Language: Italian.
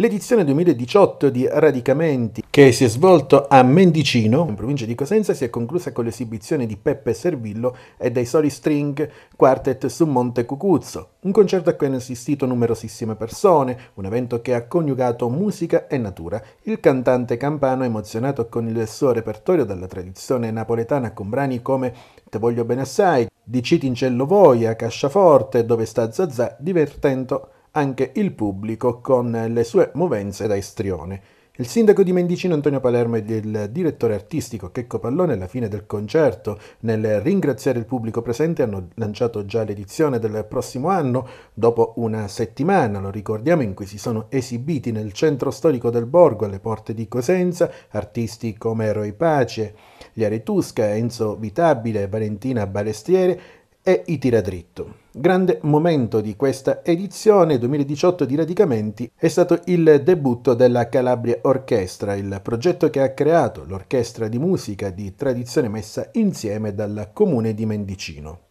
L'edizione 2018 di Radicamenti, che si è svolto a Mendicino, in provincia di Cosenza, si è conclusa con l'esibizione di Peppe Servillo e dei Soli String Quartet su Monte Cucuzzo, un concerto a cui hanno assistito numerosissime persone, un evento che ha coniugato musica e natura. Il cantante campano, emozionato con il suo repertorio dalla tradizione napoletana con brani come Te voglio bene assai, di Citincello Voia, Casciaforte, Dove sta Zazà, divertendo anche il pubblico con le sue movenze da estrione. Il sindaco di Mendicino Antonio Palermo ed il direttore artistico Checco Pallone alla fine del concerto, nel ringraziare il pubblico presente, hanno lanciato già l'edizione del prossimo anno, dopo una settimana, lo ricordiamo, in cui si sono esibiti nel centro storico del Borgo, alle porte di Cosenza, artisti come Eroi Pace, Liare Tusca, Enzo Vitabile, Valentina Balestiere e i tiradritto. Grande momento di questa edizione 2018 di Radicamenti è stato il debutto della Calabria Orchestra, il progetto che ha creato l'orchestra di musica di tradizione messa insieme dal comune di Mendicino.